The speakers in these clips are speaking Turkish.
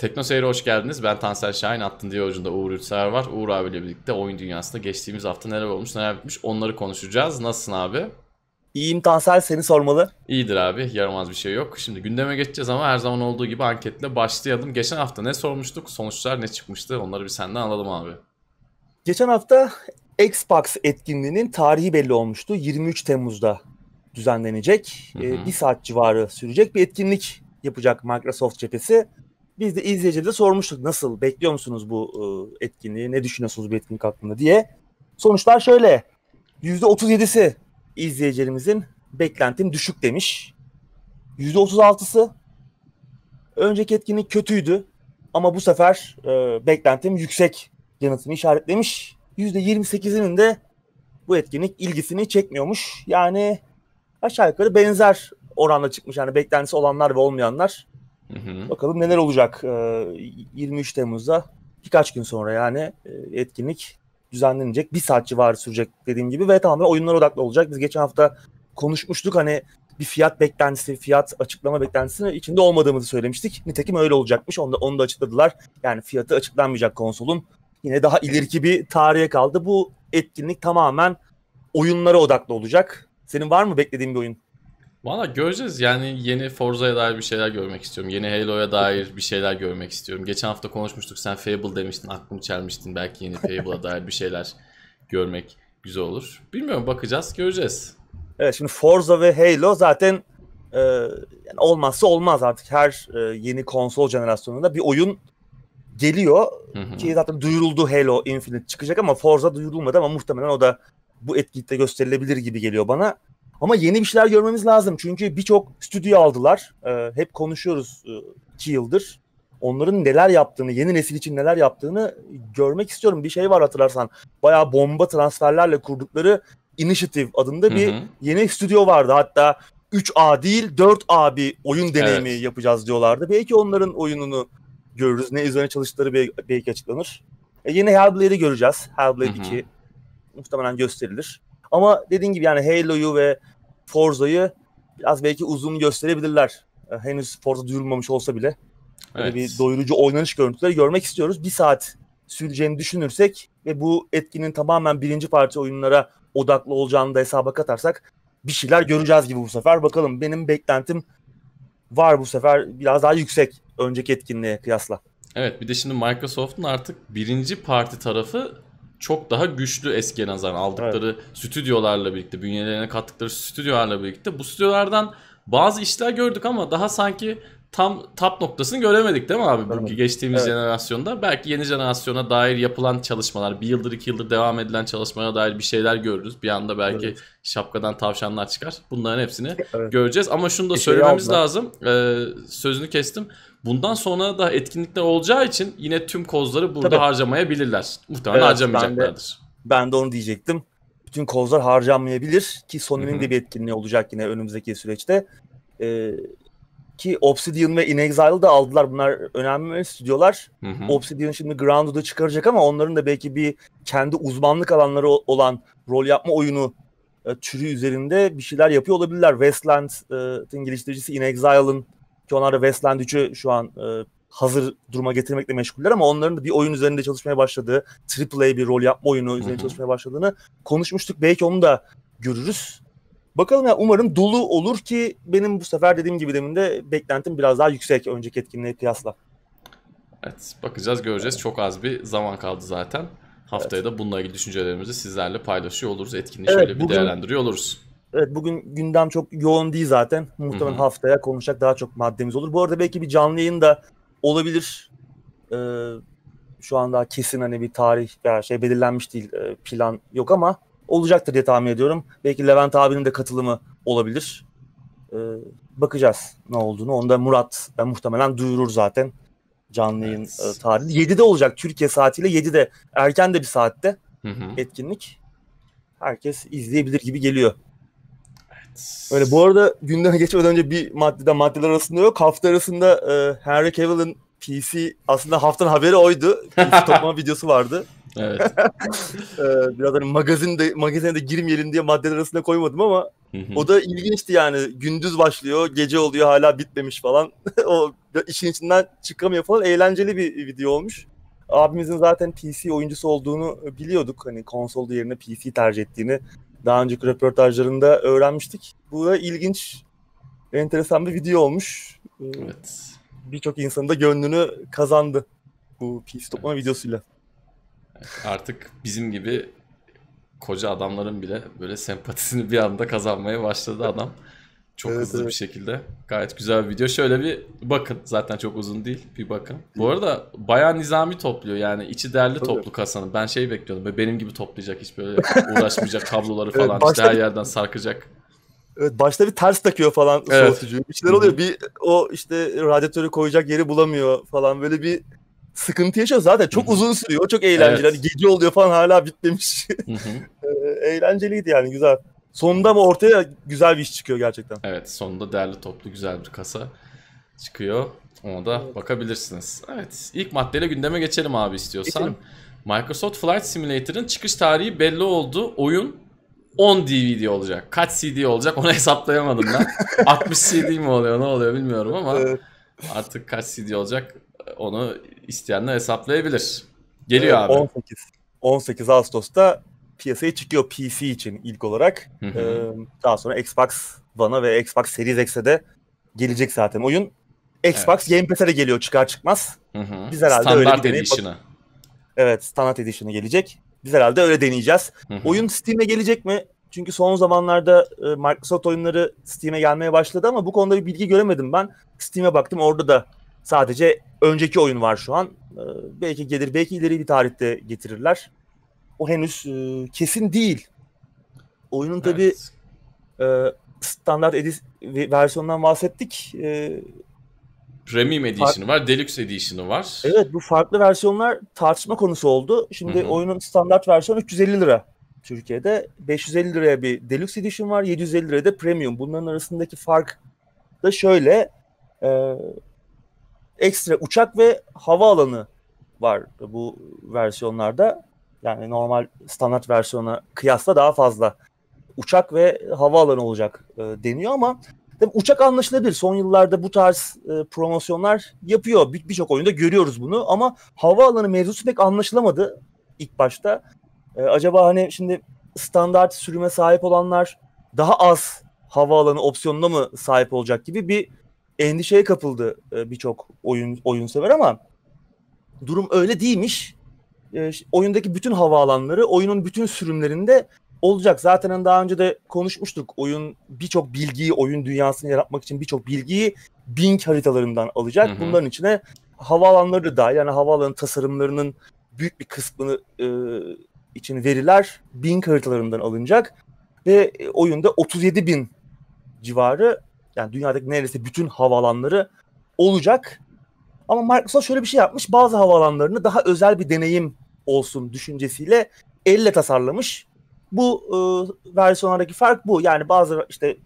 Tekno Seyir'e hoş geldiniz. Ben Tansel Şahin, Attın diye ucunda Uğur Ülser var. Uğur abiyle birlikte oyun dünyasında geçtiğimiz hafta neler olmuş, neler bitmiş onları konuşacağız. Nasılsın abi? İyiyim Tansel, seni sormalı. İyidir abi, yaramaz bir şey yok. Şimdi gündeme geçeceğiz ama her zaman olduğu gibi anketle başlayalım. Geçen hafta ne sormuştuk, sonuçlar ne çıkmıştı onları bir senden alalım abi. Geçen hafta Xbox etkinliğinin tarihi belli olmuştu. 23 Temmuz'da düzenlenecek. Hı ee, hı. Bir saat civarı sürecek bir etkinlik yapacak Microsoft cephesi. Biz de izleyicilere sormuştuk nasıl bekliyor musunuz bu ıı, etkinliği ne düşünüyorsunuz bu etkinlik hakkında diye. Sonuçlar şöyle %37'si izleyicilerimizin beklentim düşük demiş. %36'sı önceki etkinlik kötüydü ama bu sefer e, beklentim yüksek yanıtını işaretlemiş. %28'inin de bu etkinlik ilgisini çekmiyormuş. Yani aşağı yukarı benzer oranda çıkmış. Yani beklentisi olanlar ve olmayanlar Hı hı. Bakalım neler olacak. E, 23 Temmuz'da birkaç gün sonra yani e, etkinlik düzenlenecek. Bir saat civarı sürecek dediğim gibi ve tamamen oyunlara odaklı olacak. Biz geçen hafta konuşmuştuk hani bir fiyat beklentisi, fiyat açıklama beklentisinin içinde olmadığımızı söylemiştik. Nitekim öyle olacakmış. Onu da, onu da açıkladılar. Yani fiyatı açıklanmayacak konsolun. Yine daha ileriki bir tarihe kaldı. Bu etkinlik tamamen oyunlara odaklı olacak. Senin var mı beklediğin bir oyun? Valla göreceğiz yani yeni Forza'ya dair bir şeyler görmek istiyorum. Yeni Halo'ya dair bir şeyler görmek istiyorum. Geçen hafta konuşmuştuk sen Fable demiştin aklımı çelmiştin. Belki yeni Fable'a dair bir şeyler görmek güzel olur. Bilmiyorum bakacağız göreceğiz. Evet şimdi Forza ve Halo zaten e, yani olmazsa olmaz artık her e, yeni konsol jenerasyonunda bir oyun geliyor. Hı hı. Ki zaten duyuruldu Halo Infinite çıkacak ama Forza duyurulmadı ama muhtemelen o da bu etkinlikte gösterilebilir gibi geliyor bana. Ama yeni bir şeyler görmemiz lazım. Çünkü birçok stüdyo aldılar. E, hep konuşuyoruz e, iki yıldır. Onların neler yaptığını, yeni nesil için neler yaptığını görmek istiyorum. Bir şey var hatırlarsan. Bayağı bomba transferlerle kurdukları Initiative adında bir Hı-hı. yeni stüdyo vardı. Hatta 3A değil 4A bir oyun deneyimi evet. yapacağız diyorlardı. Belki onların oyununu görürüz. Ne üzerine çalıştıkları belki açıklanır. E yine Hellblade'i göreceğiz. Hellblade Hı-hı. 2 muhtemelen gösterilir. Ama dediğin gibi yani Halo'yu ve Forza'yı biraz belki uzun gösterebilirler. Ee, henüz Forza duyurulmamış olsa bile. Böyle evet. bir doyurucu oynanış görüntüleri görmek istiyoruz. Bir saat süreceğini düşünürsek ve bu etkinin tamamen birinci parti oyunlara odaklı olacağını da hesaba katarsak bir şeyler göreceğiz gibi bu sefer. Bakalım benim beklentim var bu sefer biraz daha yüksek önceki etkinliğe kıyasla. Evet bir de şimdi Microsoft'un artık birinci parti tarafı çok daha güçlü eskiye nazaran aldıkları evet. stüdyolarla birlikte, bünyelerine kattıkları stüdyolarla birlikte bu stüdyolardan bazı işler gördük ama daha sanki tam tap noktasını göremedik değil mi abi? Tamam. Bugün geçtiğimiz evet. jenerasyonda. Belki yeni jenerasyona dair yapılan çalışmalar, bir yıldır iki yıldır devam edilen çalışmalara dair bir şeyler görürüz. Bir anda belki evet. şapkadan tavşanlar çıkar. Bunların hepsini evet. göreceğiz. Ama şunu da şey söylememiz şey lazım. Ee, sözünü kestim. Bundan sonra da etkinlikler olacağı için yine tüm kozları burada Tabii. harcamayabilirler. Muhtemelen evet, harcamayacaklardır. Ben de, ben de onu diyecektim. Bütün kozlar harcanmayabilir ki Sony'nin de bir etkinliği olacak yine önümüzdeki süreçte. Ee, ki Obsidian ve In da aldılar. Bunlar önemli stüdyolar. Hı hı. Obsidian şimdi Grounded'ı çıkaracak ama onların da belki bir kendi uzmanlık alanları olan rol yapma oyunu e, türü üzerinde bir şeyler yapıyor olabilirler. Westland'ın e, geliştiricisi In Exile'ın ki onlar da Westland 3'ü şu an e, hazır duruma getirmekle meşguller ama onların da bir oyun üzerinde çalışmaya başladığı, AAA bir rol yapma oyunu üzerinde hı hı. çalışmaya başladığını konuşmuştuk. Belki onu da görürüz. Bakalım ya umarım dolu olur ki benim bu sefer dediğim gibi demin de beklentim biraz daha yüksek önceki etkinliğe kıyasla. Evet bakacağız göreceğiz. Çok az bir zaman kaldı zaten. Haftaya evet. da bununla ilgili düşüncelerimizi sizlerle paylaşıyor oluruz. Etkinliği evet, şöyle bir bugün, değerlendiriyor oluruz. Evet bugün gündem çok yoğun değil zaten. Muhtemelen Hı-hı. haftaya konuşacak daha çok maddemiz olur. Bu arada belki bir canlı yayın da olabilir. Ee, şu anda kesin hani bir tarih veya şey belirlenmiş değil e, plan yok ama olacaktır diye tahmin ediyorum. Belki Levent abinin de katılımı olabilir. Ee, bakacağız ne olduğunu. Onda Murat ben muhtemelen duyurur zaten canlı yayın evet. E, tarihi. 7'de olacak Türkiye saatiyle 7'de erken de bir saatte hı hı. etkinlik. Herkes izleyebilir gibi geliyor. Evet. Öyle bu arada gündeme geçmeden önce bir maddeden maddeler arasında yok. Hafta arasında e, Henry Cavill'in PC aslında haftanın haberi oydu. PC toplama videosu vardı. Evet. Ee, biraz hani magazinde, magazine de girmeyelim diye maddeler arasında koymadım ama o da ilginçti yani. Gündüz başlıyor, gece oluyor hala bitmemiş falan. o işin içinden çıkamıyor falan. Eğlenceli bir video olmuş. Abimizin zaten PC oyuncusu olduğunu biliyorduk. Hani konsol yerine PC tercih ettiğini daha önceki röportajlarında öğrenmiştik. Bu da ilginç, enteresan bir video olmuş. Ee, evet. Birçok insanın da gönlünü kazandı bu PC toplama evet. videosuyla artık bizim gibi koca adamların bile böyle sempatisini bir anda kazanmaya başladı adam. Çok evet, hızlı evet. bir şekilde. Gayet güzel bir video. Şöyle bir bakın. Zaten çok uzun değil. Bir bakın. Bu arada bayağı nizami topluyor. Yani içi değerli Tabii. toplu kasanın. Ben şey bekliyordum. Böyle benim gibi toplayacak. Hiç böyle uğraşmayacak kabloları falan. Evet, işte her yerden sarkacak. Evet başta bir ters takıyor falan evet. soğutucuyu. Bir şeyler oluyor. Bir o işte radyatörü koyacak yeri bulamıyor falan. Böyle bir sıkıntı yaşıyor. Zaten çok Hı-hı. uzun sürüyor. o Çok eğlenceli. Evet. Hani gece oluyor falan hala bitmemiş. Ee, eğlenceliydi yani güzel. Sonunda mı ortaya güzel bir iş çıkıyor gerçekten. Evet sonunda değerli toplu güzel bir kasa çıkıyor. Ona da evet. bakabilirsiniz. Evet ilk maddeyle gündeme geçelim abi istiyorsan. Geçelim. Microsoft Flight Simulator'ın çıkış tarihi belli oldu. Oyun 10 DVD olacak. Kaç CD olacak onu hesaplayamadım ben. 60 CD mi oluyor ne oluyor bilmiyorum ama evet. artık kaç CD olacak onu isteyenler hesaplayabilir. Geliyor evet, abi. 18, 18 Ağustos'ta piyasaya çıkıyor PC için ilk olarak. Hı hı. Ee, daha sonra Xbox One'a ve Xbox Series X'e de gelecek zaten oyun. Xbox evet. Game Pass'e de geliyor çıkar çıkmaz. Hı hı. Biz herhalde Standart öyle bir deneyip... Evet, Standart Edition'a gelecek. Biz herhalde öyle deneyeceğiz. Hı hı. Oyun Steam'e gelecek mi? Çünkü son zamanlarda e, Microsoft oyunları Steam'e gelmeye başladı ama bu konuda bir bilgi göremedim ben. Steam'e baktım orada da sadece önceki oyun var şu an. E, belki gelir, belki ileri bir tarihte getirirler. O henüz e, kesin değil. Oyunun tabi evet. e, standart edis versiyonundan bahsettik. E, Premium Edition'ı var, Deluxe Edition'ı var. Evet bu farklı versiyonlar tartışma konusu oldu. Şimdi Hı-hı. oyunun standart versiyonu 350 lira Türkiye'de. 550 liraya bir Deluxe Edition var, 750 liraya da Premium. Bunların arasındaki fark da şöyle. E, ekstra uçak ve hava alanı var bu versiyonlarda. Yani normal standart versiyona kıyasla daha fazla uçak ve hava alanı olacak e, deniyor ama tabii uçak anlaşılabilir. Son yıllarda bu tarz e, promosyonlar yapıyor. Bir, birçok oyunda görüyoruz bunu ama hava alanı mevzusu pek anlaşılamadı ilk başta. E, acaba hani şimdi standart sürüme sahip olanlar daha az hava alanı opsiyonuna mı sahip olacak gibi bir endişeye kapıldı e, birçok oyun oyun sever ama durum öyle değilmiş. E, oyundaki bütün havaalanları, oyunun bütün sürümlerinde olacak. Zaten hani daha önce de konuşmuştuk. Oyun birçok bilgiyi, oyun dünyasını yaratmak için birçok bilgiyi Bing haritalarından alacak. Hı hı. Bunların içine havaalanları da dahil. Yani havaalanı tasarımlarının büyük bir kısmını e, için veriler Bing haritalarından alınacak. Ve e, oyunda 37 bin civarı yani dünyadaki neredeyse bütün havaalanları olacak. Ama Microsoft şöyle bir şey yapmış. Bazı havaalanlarını daha özel bir deneyim olsun düşüncesiyle elle tasarlamış. Bu e, versiyonlardaki fark bu. Yani bazı işte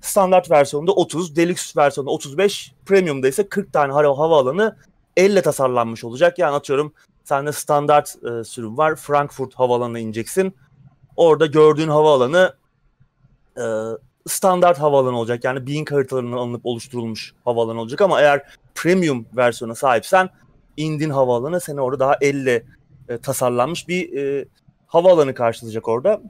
standart versiyonda 30, deluxe versiyonda 35, premiumda ise 40 tane hava havaalanı elle tasarlanmış olacak. Yani atıyorum sende standart e, sürüm var. Frankfurt havaalanına ineceksin. Orada gördüğün havaalanı e, standart havalan olacak. Yani Bing haritalarından alınıp oluşturulmuş havalan olacak ama eğer premium versiyona sahipsen indin havaalanı seni orada daha elle e, tasarlanmış bir e, havaalanı karşılayacak orada.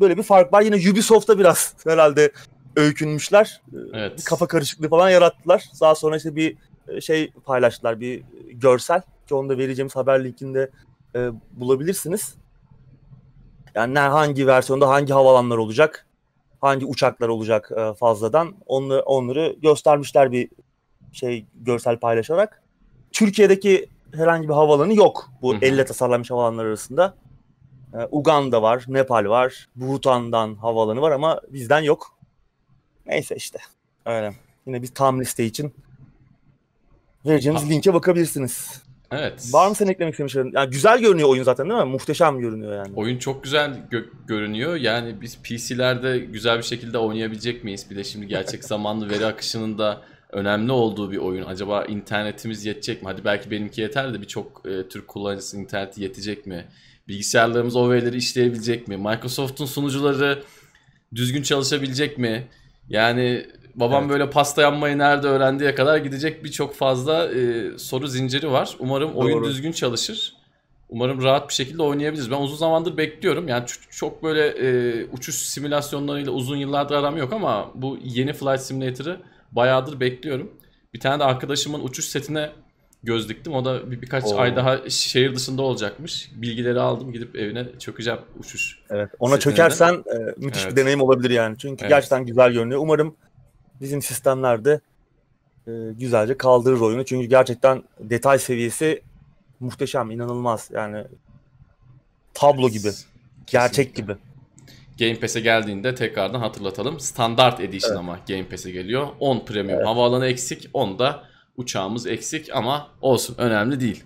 Böyle bir fark var. Yine Ubisoft'ta biraz herhalde öykünmüşler. E, evet. Bir kafa karışıklığı falan yarattılar. Daha sonra işte bir e, şey paylaştılar bir görsel ki onu da vereceğimiz haber linkinde e, bulabilirsiniz. Yani ne hangi versiyonda hangi havalanlar olacak? hangi uçaklar olacak e, fazladan onları, onları göstermişler bir şey görsel paylaşarak. Türkiye'deki herhangi bir havalanı yok bu Hı-hı. elle tasarlanmış havalanlar arasında. E, Uganda var, Nepal var, Bhutan'dan havalanı var ama bizden yok. Neyse işte öyle. Yine biz tam liste için vereceğimiz ha. linke bakabilirsiniz. Evet. Var mı senin eklemek istemişlerin? Yani güzel görünüyor oyun zaten değil mi? Muhteşem görünüyor yani. Oyun çok güzel gö- görünüyor. Yani biz PC'lerde güzel bir şekilde oynayabilecek miyiz? Bir de şimdi gerçek zamanlı veri akışının da önemli olduğu bir oyun. Acaba internetimiz yetecek mi? Hadi belki benimki yeter de birçok e, Türk kullanıcısı interneti yetecek mi? Bilgisayarlarımız o verileri işleyebilecek mi? Microsoft'un sunucuları düzgün çalışabilecek mi? Yani Babam evet. böyle pasta yanmayı nerede öğrendiye kadar gidecek birçok fazla e, soru zinciri var. Umarım oyun düzgün çalışır. Umarım rahat bir şekilde oynayabiliriz. Ben uzun zamandır bekliyorum. Yani çok böyle e, uçuş simülasyonlarıyla uzun yıllardır aram yok ama bu yeni Flight Simulator'ı bayağıdır bekliyorum. Bir tane de arkadaşımın uçuş setine göz diktim. O da bir, birkaç Oo. ay daha şehir dışında olacakmış. Bilgileri aldım gidip evine çökeceğim uçuş. Evet ona çökersen de. müthiş evet. bir deneyim olabilir yani. Çünkü evet. gerçekten güzel görünüyor. Umarım bizim sistemlerde e, güzelce kaldırır oyunu. Çünkü gerçekten detay seviyesi muhteşem, inanılmaz. Yani tablo gibi, gerçek gibi. Game Pass'e geldiğinde tekrardan hatırlatalım. Standart Edition evet. ama Game Pass'e geliyor. 10 premium evet. havaalanı eksik, 10 da uçağımız eksik ama olsun önemli değil.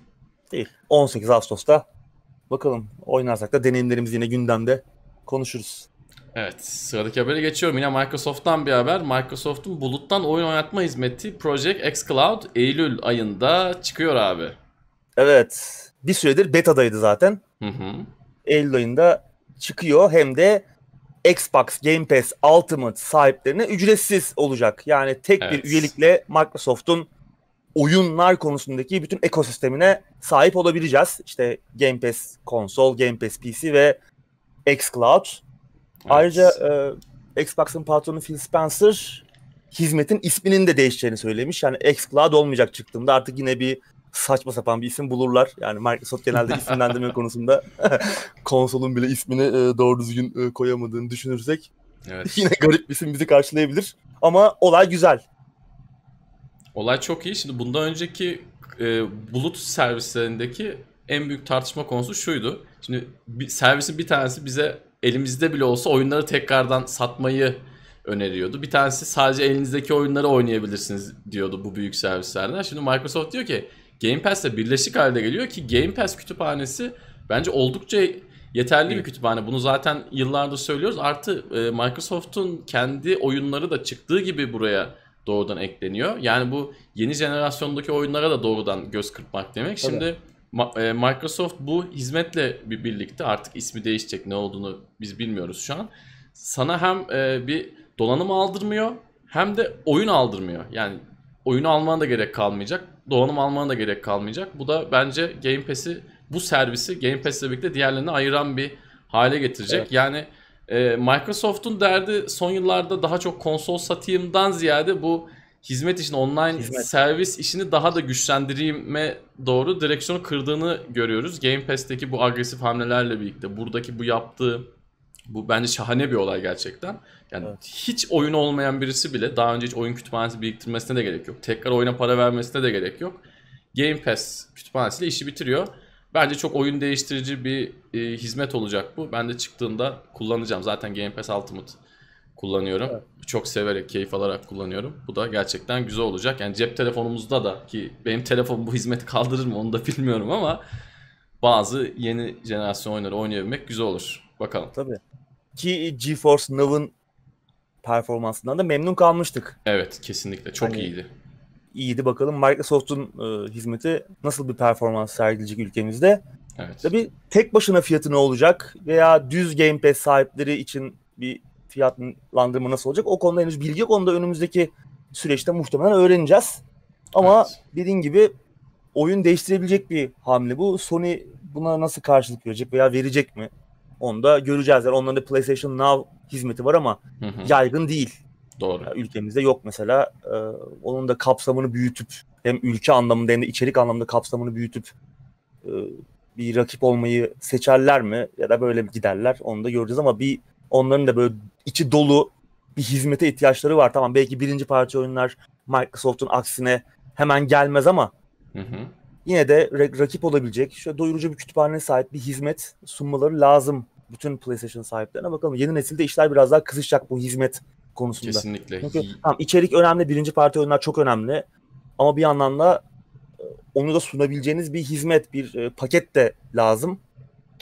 Değil. 18 Ağustos'ta bakalım oynarsak da deneyimlerimiz yine gündemde konuşuruz. Evet sıradaki habere geçiyorum. Yine Microsoft'tan bir haber. Microsoft'un buluttan oyun oynatma hizmeti Project xCloud Eylül ayında çıkıyor abi. Evet. Bir süredir beta'daydı zaten. Hı hı. Eylül ayında çıkıyor hem de Xbox Game Pass Ultimate sahiplerine ücretsiz olacak. Yani tek evet. bir üyelikle Microsoft'un oyunlar konusundaki bütün ekosistemine sahip olabileceğiz. İşte Game Pass konsol, Game Pass PC ve xCloud. Ayrıca e, Xbox'ın patronu Phil Spencer hizmetin isminin de değişeceğini söylemiş. Yani xCloud olmayacak çıktığında artık yine bir saçma sapan bir isim bulurlar. Yani Microsoft genelde isimlendirme konusunda konsolun bile ismini e, doğru düzgün e, koyamadığını düşünürsek evet. yine garip bir isim bizi karşılayabilir. Ama olay güzel. Olay çok iyi. Şimdi bundan önceki e, bulut servislerindeki en büyük tartışma konusu şuydu. Şimdi bir, servisin bir tanesi bize elimizde bile olsa oyunları tekrardan satmayı öneriyordu. Bir tanesi sadece elinizdeki oyunları oynayabilirsiniz diyordu bu büyük servislerden. Şimdi Microsoft diyor ki Game Pass'le birleşik halde geliyor ki Game Pass kütüphanesi bence oldukça yeterli evet. bir kütüphane. Bunu zaten yıllardır söylüyoruz. Artı e, Microsoft'un kendi oyunları da çıktığı gibi buraya doğrudan ekleniyor. Yani bu yeni jenerasyondaki oyunlara da doğrudan göz kırpmak demek. Şimdi evet. E, Microsoft bu hizmetle bir birlikte artık ismi değişecek ne olduğunu biz bilmiyoruz şu an. Sana hem e, bir donanım aldırmıyor hem de oyun aldırmıyor. Yani oyunu almana da gerek kalmayacak. Donanım almana da gerek kalmayacak. Bu da bence Game Pass'i bu servisi Game Pass'le birlikte diğerlerini ayıran bir hale getirecek. Evet. Yani e, Microsoft'un derdi son yıllarda daha çok konsol satayımdan ziyade bu hizmet işini, online hizmet. servis işini daha da güçlendirme doğru direksiyonu kırdığını görüyoruz. Game Pass'teki bu agresif hamlelerle birlikte buradaki bu yaptığı bu bence şahane bir olay gerçekten. Yani evet. hiç oyun olmayan birisi bile daha önce hiç oyun kütüphanesi biriktirmesine de gerek yok. Tekrar oyuna para vermesine de gerek yok. Game Pass kütüphanesiyle işi bitiriyor. Bence çok oyun değiştirici bir e, hizmet olacak bu. Ben de çıktığında kullanacağım. Zaten Game Pass Ultimate kullanıyorum. Evet. Çok severek, keyif alarak kullanıyorum. Bu da gerçekten güzel olacak. Yani cep telefonumuzda da ki benim telefon bu hizmeti kaldırır mı onu da bilmiyorum ama bazı yeni jenerasyon oyunları oynayabilmek güzel olur. Bakalım. Tabii. Ki GeForce Now'ın performansından da memnun kalmıştık. Evet, kesinlikle. Çok hani, iyiydi. İyiydi bakalım Microsoft'un e, hizmeti nasıl bir performans sergileyecek ülkemizde. Evet. Tabii tek başına fiyatı ne olacak veya düz Game Pass sahipleri için bir fiyatlandırma nasıl olacak? O konuda henüz bilgi yok. Onu da önümüzdeki süreçte muhtemelen öğreneceğiz. Ama evet. dediğin gibi oyun değiştirebilecek bir hamle bu. Sony buna nasıl karşılık verecek veya verecek mi? Onu da göreceğiz. Yani onların da PlayStation Now hizmeti var ama hı hı. yaygın değil. Doğru. Yani ülkemizde yok mesela. Ee, onun da kapsamını büyütüp hem ülke anlamında hem de içerik anlamında kapsamını büyütüp e, bir rakip olmayı seçerler mi ya da böyle giderler onu da göreceğiz ama bir Onların da böyle içi dolu bir hizmete ihtiyaçları var. Tamam belki birinci parça oyunlar Microsoft'un aksine hemen gelmez ama hı hı. yine de rakip olabilecek şöyle doyurucu bir kütüphane sahip bir hizmet sunmaları lazım bütün PlayStation sahiplerine bakalım. Yeni nesilde işler biraz daha kızışacak bu hizmet konusunda. Kesinlikle. Çünkü tamam içerik önemli, birinci parti oyunlar çok önemli. Ama bir yandan da e, onu da sunabileceğiniz bir hizmet, bir e, paket de lazım.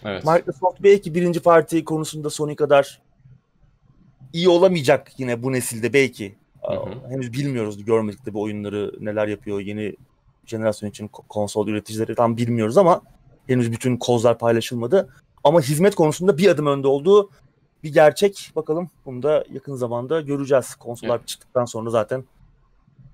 Evet. Microsoft belki birinci parti konusunda Sony kadar iyi olamayacak yine bu nesilde belki. Hı hı. Henüz bilmiyoruz görmedik de bu oyunları neler yapıyor yeni jenerasyon için konsol üreticileri tam bilmiyoruz ama henüz bütün kozlar paylaşılmadı. Ama hizmet konusunda bir adım önde olduğu bir gerçek. Bakalım bunu da yakın zamanda göreceğiz. Konsollar evet. çıktıktan sonra zaten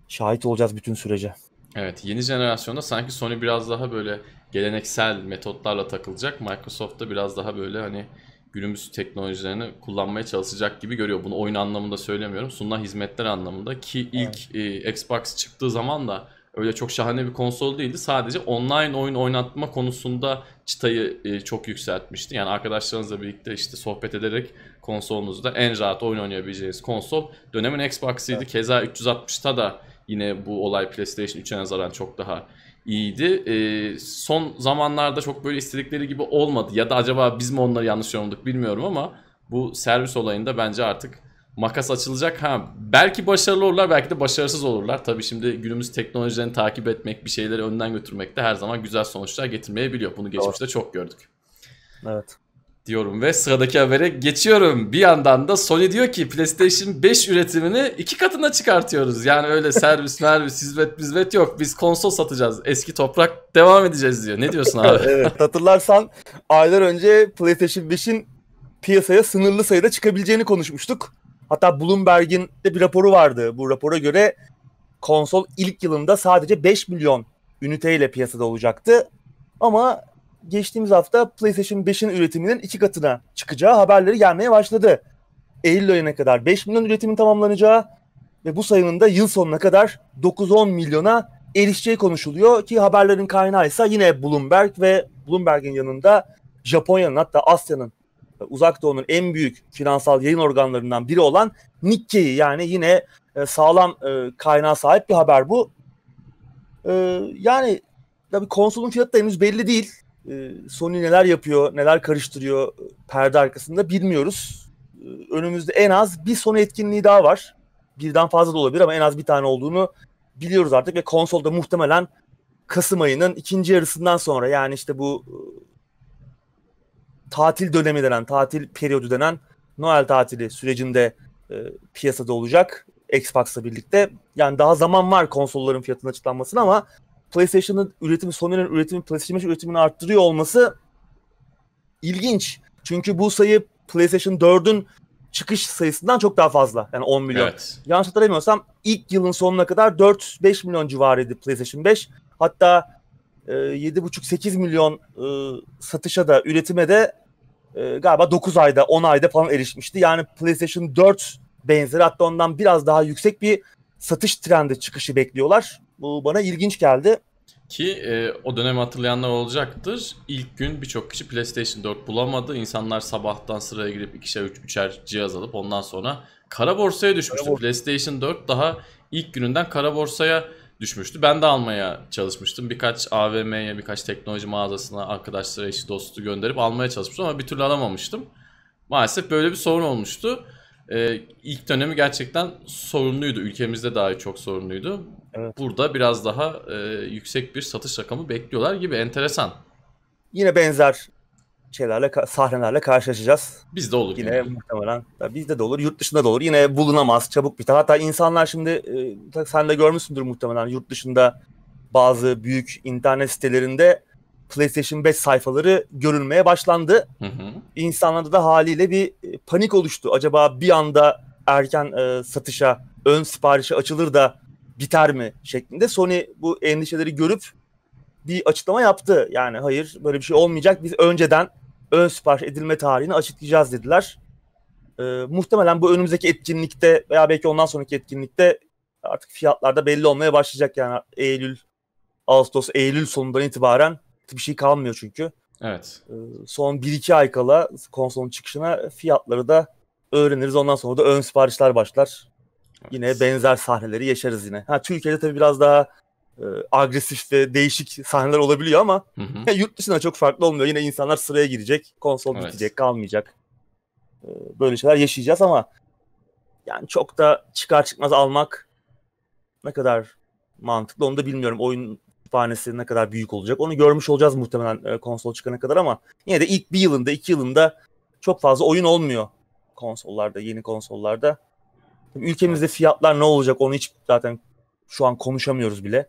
şahit olacağız bütün sürece. Evet yeni jenerasyonda sanki Sony biraz daha böyle geleneksel metotlarla takılacak. Microsoft da biraz daha böyle hani günümüz teknolojilerini kullanmaya çalışacak gibi görüyor. Bunu oyun anlamında söylemiyorum. Sunulan hizmetler anlamında ki ilk evet. e, Xbox çıktığı zaman da öyle çok şahane bir konsol değildi. Sadece online oyun oynatma konusunda çıtayı e, çok yükseltmişti. Yani arkadaşlarınızla birlikte işte sohbet ederek konsolunuzda en rahat oyun oynayabileceğiniz konsol dönemin Xbox'ıydı. Evet. Keza 360'ta da Yine bu olay PlayStation 3'e nazaran çok daha iyiydi. E, son zamanlarda çok böyle istedikleri gibi olmadı. Ya da acaba biz mi onları yanlış yorumladık bilmiyorum ama bu servis olayında bence artık makas açılacak. Ha belki başarılı olurlar belki de başarısız olurlar. Tabi şimdi günümüz teknolojilerini takip etmek bir şeyleri önden götürmek de her zaman güzel sonuçlar getirmeyebiliyor. Bunu geçmişte evet. çok gördük. Evet diyorum ve sıradaki habere geçiyorum. Bir yandan da Sony diyor ki PlayStation 5 üretimini iki katına çıkartıyoruz. Yani öyle servis servis hizmet hizmet yok. Biz konsol satacağız. Eski toprak devam edeceğiz diyor. Ne diyorsun abi? evet hatırlarsan aylar önce PlayStation 5'in piyasaya sınırlı sayıda çıkabileceğini konuşmuştuk. Hatta Bloomberg'in de bir raporu vardı. Bu rapora göre konsol ilk yılında sadece 5 milyon üniteyle piyasada olacaktı. Ama geçtiğimiz hafta PlayStation 5'in üretiminin iki katına çıkacağı haberleri gelmeye başladı. Eylül ayına kadar 5 milyon üretimin tamamlanacağı ve bu sayının da yıl sonuna kadar 9-10 milyona erişeceği konuşuluyor ki haberlerin kaynağı ise yine Bloomberg ve Bloomberg'in yanında Japonya'nın hatta Asya'nın uzak doğunun en büyük finansal yayın organlarından biri olan Nikkei yani yine e, sağlam e, kaynağa sahip bir haber bu. E, yani tabii konsolun fiyatı da henüz belli değil. Ee, Sony neler yapıyor, neler karıştırıyor perde arkasında bilmiyoruz. Ee, önümüzde en az bir Sony etkinliği daha var. Birden fazla da olabilir ama en az bir tane olduğunu biliyoruz artık ve konsolda muhtemelen Kasım ayının ikinci yarısından sonra yani işte bu e, tatil dönemi denen, tatil periyodu denen Noel tatili sürecinde e, piyasada olacak Xbox'la birlikte. Yani daha zaman var konsolların fiyatının açıklanmasına ama PlayStation'ın üretimi, Sony'nin üretimi, PlayStation 5 üretimini arttırıyor olması ilginç. Çünkü bu sayı PlayStation 4'ün çıkış sayısından çok daha fazla. Yani 10 milyon. Evet. Yanlış hatırlamıyorsam ilk yılın sonuna kadar 4-5 milyon civarıydı PlayStation 5. Hatta e, 7,5-8 milyon e, satışa da üretime de e, galiba 9 ayda 10 ayda falan erişmişti. Yani PlayStation 4 benzeri hatta ondan biraz daha yüksek bir satış trendi çıkışı bekliyorlar. Bu bana ilginç geldi. Ki e, o dönem hatırlayanlar olacaktır. İlk gün birçok kişi PlayStation 4 bulamadı. İnsanlar sabahtan sıraya girip ikişer üç, üçer cihaz alıp ondan sonra kara borsaya düşmüştü. Kara bors PlayStation 4 daha ilk gününden kara borsaya düşmüştü. Ben de almaya çalışmıştım. Birkaç AVM'ye, birkaç teknoloji mağazasına arkadaşları, eşi, dostu gönderip almaya çalışmıştım ama bir türlü alamamıştım. Maalesef böyle bir sorun olmuştu. Ee, ilk dönemi gerçekten sorunluydu. Ülkemizde dahi çok sorunluydu. Evet. Burada biraz daha e, yüksek bir satış rakamı bekliyorlar gibi enteresan. Yine benzer şeylerle sahnelerle karşılaşacağız. Bizde olur. Yine yani. muhtemelen. Bizde de olur, yurt dışında da olur. Yine bulunamaz, çabuk bir. Hatta insanlar şimdi e, sen de görmüşsündür muhtemelen yurt dışında bazı büyük internet sitelerinde PlayStation 5 sayfaları görülmeye başlandı. Hı hı. İnsanlarda da haliyle bir e, panik oluştu. Acaba bir anda erken e, satışa, ön siparişe açılır da biter mi şeklinde Sony bu endişeleri görüp bir açıklama yaptı. Yani hayır böyle bir şey olmayacak. Biz önceden ön sipariş edilme tarihini açıklayacağız dediler. E, muhtemelen bu önümüzdeki etkinlikte veya belki ondan sonraki etkinlikte artık fiyatlarda belli olmaya başlayacak yani Eylül, Ağustos, Eylül sonundan itibaren bir şey kalmıyor çünkü. Evet. E, son 1-2 ay kala konsolun çıkışına fiyatları da öğreniriz. Ondan sonra da ön siparişler başlar yine benzer sahneleri yaşarız yine. Ha Türkiye'de tabii biraz daha e, agresif ve değişik sahneler olabiliyor ama hı hı. yurt dışında çok farklı olmuyor. Yine insanlar sıraya girecek, konsol evet. bitecek, kalmayacak. E, böyle şeyler yaşayacağız ama yani çok da çıkar çıkmaz almak ne kadar mantıklı onu da bilmiyorum. Oyun kütüphanesi ne kadar büyük olacak onu görmüş olacağız muhtemelen e, konsol çıkana kadar ama yine de ilk bir yılında, iki yılında çok fazla oyun olmuyor konsollarda, yeni konsollarda. Ülkemizde fiyatlar ne olacak onu hiç zaten şu an konuşamıyoruz bile.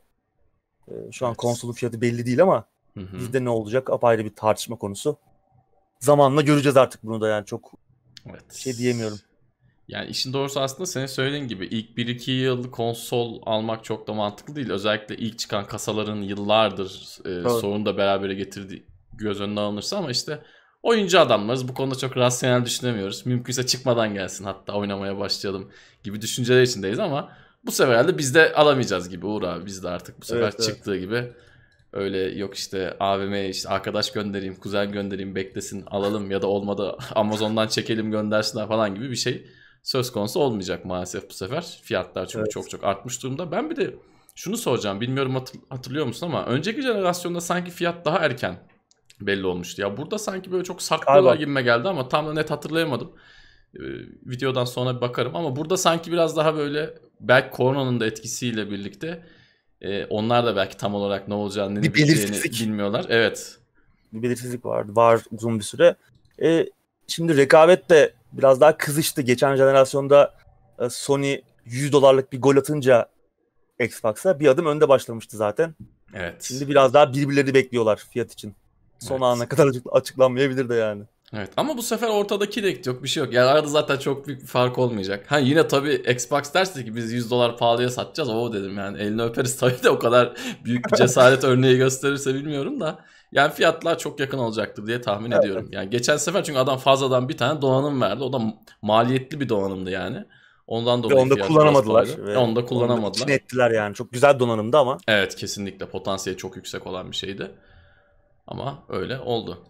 Ee, şu an evet. konsolun fiyatı belli değil ama Hı-hı. bizde ne olacak apayrı bir tartışma konusu. Zamanla göreceğiz artık bunu da yani çok evet. şey diyemiyorum. Yani işin doğrusu aslında senin söylediğin gibi ilk 1-2 yıl konsol almak çok da mantıklı değil. Özellikle ilk çıkan kasaların yıllardır e, sorun da beraber getirdiği göz önüne alınırsa ama işte Oyuncu adamlarız. Bu konuda çok rasyonel düşünemiyoruz. Mümkünse çıkmadan gelsin hatta oynamaya başlayalım gibi düşünceler içindeyiz ama bu sefer de biz de alamayacağız gibi Uğur abi. Biz de artık bu sefer evet, çıktığı evet. gibi öyle yok işte AVM'ye işte arkadaş göndereyim, kuzen göndereyim beklesin alalım ya da olmadı Amazon'dan çekelim göndersinler falan gibi bir şey söz konusu olmayacak maalesef bu sefer. Fiyatlar çünkü evet. çok çok artmış durumda. Ben bir de şunu soracağım bilmiyorum hatırlıyor musun ama önceki jenerasyonda sanki fiyat daha erken belli olmuştu. Ya burada sanki böyle çok saklıyorlar gibime geldi ama tam da net hatırlayamadım. Ee, videodan sonra bir bakarım ama burada sanki biraz daha böyle belki koronanın da etkisiyle birlikte e, onlar da belki tam olarak ne olacağını ne bileceğini bilmiyorlar. Evet. Bir belirsizlik vardı. Var uzun bir süre. E, şimdi rekabet de biraz daha kızıştı. Geçen jenerasyonda e, Sony 100 dolarlık bir gol atınca Xbox'a bir adım önde başlamıştı zaten. Evet. Şimdi biraz daha birbirlerini bekliyorlar fiyat için. Son evet. ana kadar açıklanmayabilir de yani. Evet ama bu sefer ortada kilit yok bir şey yok. Yani arada zaten çok büyük bir fark olmayacak. Ha yine tabii Xbox derse ki biz 100 dolar pahalıya satacağız. Oo dedim yani elini öperiz tabii de o kadar büyük bir cesaret örneği gösterirse bilmiyorum da. Yani fiyatlar çok yakın olacaktır diye tahmin evet. ediyorum. Yani geçen sefer çünkü adam fazladan bir tane donanım verdi. O da maliyetli bir donanımdı yani. Ondan dolayı ve onu da kullanamadılar. Ve onu da kullanamadılar. Çin ettiler yani. Çok güzel donanımdı ama. Evet kesinlikle potansiyeli çok yüksek olan bir şeydi. Ama öyle oldu.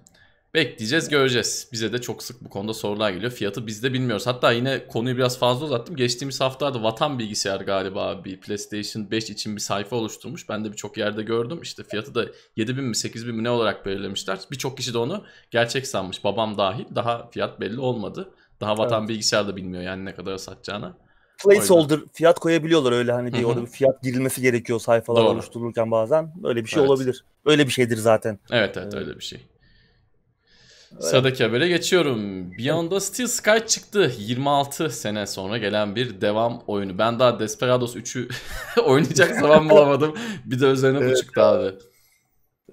Bekleyeceğiz göreceğiz. Bize de çok sık bu konuda sorular geliyor. Fiyatı biz de bilmiyoruz. Hatta yine konuyu biraz fazla uzattım. Geçtiğimiz haftada Vatan Bilgisayar galiba bir PlayStation 5 için bir sayfa oluşturmuş. Ben de birçok yerde gördüm. İşte fiyatı da 7000 mi 8000 mi ne olarak belirlemişler. Birçok kişi de onu gerçek sanmış. Babam dahil daha fiyat belli olmadı. Daha Vatan evet. Bilgisayar da bilmiyor yani ne kadar satacağını placeholder fiyat koyabiliyorlar öyle hani bir orada bir fiyat girilmesi gerekiyor sayfalar Doğru. oluşturulurken bazen. Böyle bir şey evet. olabilir. Öyle bir şeydir zaten. Evet evet ee, öyle bir şey. Öyle. Sıradaki habere geçiyorum. Beyond the Steel Sky çıktı. 26 sene sonra gelen bir devam oyunu. Ben daha Desperados 3'ü oynayacak zaman bulamadım. Bir de üzerine evet. bu çıktı abi.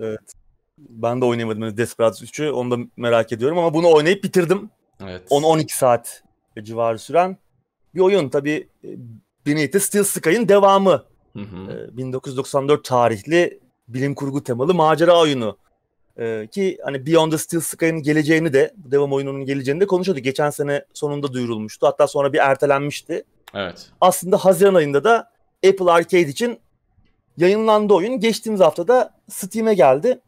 Evet. Ben de oynayamadım Desperados 3'ü. Onu da merak ediyorum ama bunu oynayıp bitirdim. Evet. 10-12 saat civarı süren bir oyun. tabi e, Beneath the Steel Sky'ın devamı. Hı hı. 1994 e, tarihli bilim kurgu temalı macera oyunu. E, ki hani Beyond the Steel Sky'ın geleceğini de, bu devam oyununun geleceğini de konuşuyorduk. Geçen sene sonunda duyurulmuştu. Hatta sonra bir ertelenmişti. Evet. Aslında Haziran ayında da Apple Arcade için yayınlandı oyun. Geçtiğimiz hafta da Steam'e geldi.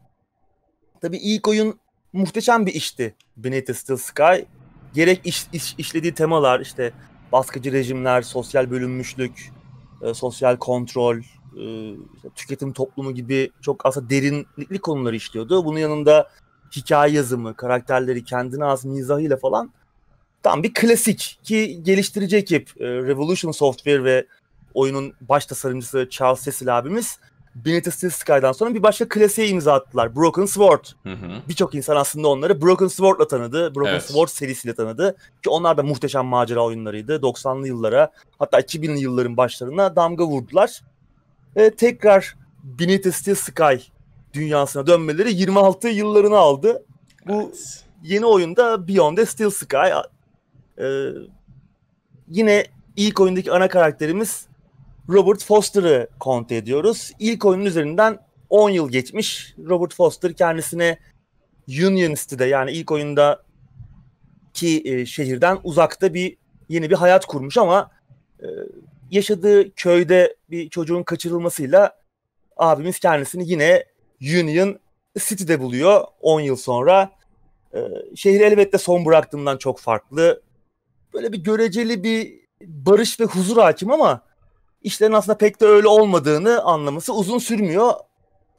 Tabii ilk oyun muhteşem bir işti. Beneath the Steel Sky. Gerek iş, iş, işlediği temalar işte baskıcı rejimler, sosyal bölünmüşlük, e, sosyal kontrol, e, tüketim toplumu gibi çok aslında derinlikli konuları işliyordu. Bunun yanında hikaye yazımı, karakterleri kendine az mizahıyla falan tam bir klasik ki geliştirici ekip e, Revolution Software ve oyunun baş tasarımcısı Charles Cecil abimiz Benetti Steel Sky'dan sonra bir başka klasiğe imza attılar. Broken Sword. Birçok insan aslında onları Broken Sword'la tanıdı. Broken evet. Sword serisiyle tanıdı. Ki onlar da muhteşem macera oyunlarıydı. 90'lı yıllara hatta 2000'li yılların başlarına damga vurdular. Ee, tekrar Benetti Steel Sky dünyasına dönmeleri 26 yıllarını aldı. Bu evet. yeni oyunda Beyond the Steel Sky. Ee, yine ilk oyundaki ana karakterimiz Robert Foster'ı kont ediyoruz. İlk oyunun üzerinden 10 yıl geçmiş. Robert Foster kendisine Union City'de yani ilk oyunda ki e, şehirden uzakta bir yeni bir hayat kurmuş ama e, yaşadığı köyde bir çocuğun kaçırılmasıyla abimiz kendisini yine Union City'de buluyor 10 yıl sonra. E, şehir elbette son bıraktığından çok farklı. Böyle bir göreceli bir barış ve huzur hakim ama işlerin aslında pek de öyle olmadığını anlaması uzun sürmüyor.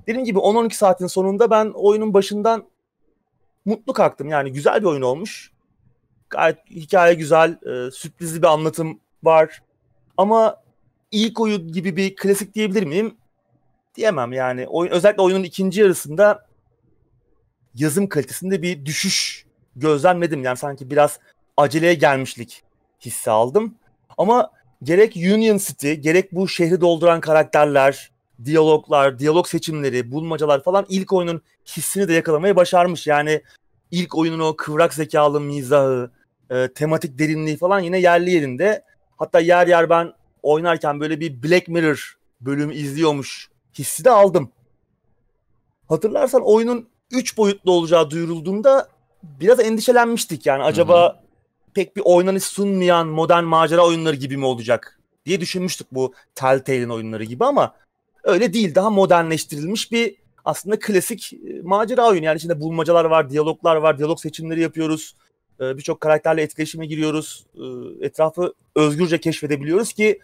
Dediğim gibi 10-12 saatin sonunda ben oyunun başından mutlu kalktım. Yani güzel bir oyun olmuş. Gayet hikaye güzel, e, sürprizli bir anlatım var. Ama ilk oyun gibi bir klasik diyebilir miyim? Diyemem yani. Oyun, özellikle oyunun ikinci yarısında yazım kalitesinde bir düşüş gözlemledim. Yani sanki biraz aceleye gelmişlik hissi aldım. Ama gerek Union City gerek bu şehri dolduran karakterler, diyaloglar, diyalog seçimleri, bulmacalar falan ilk oyunun hissini de yakalamayı başarmış. Yani ilk oyunun o kıvrak zekalı mizahı, e, tematik derinliği falan yine yerli yerinde. Hatta yer yer ben oynarken böyle bir Black Mirror bölümü izliyormuş hissi de aldım. Hatırlarsan oyunun 3 boyutlu olacağı duyurulduğunda biraz endişelenmiştik yani acaba pek bir oynanış sunmayan modern macera oyunları gibi mi olacak diye düşünmüştük bu Telltale'in oyunları gibi ama öyle değil. Daha modernleştirilmiş bir aslında klasik e, macera oyunu. Yani içinde bulmacalar var, diyaloglar var, diyalog seçimleri yapıyoruz. E, birçok karakterle etkileşime giriyoruz. E, etrafı özgürce keşfedebiliyoruz ki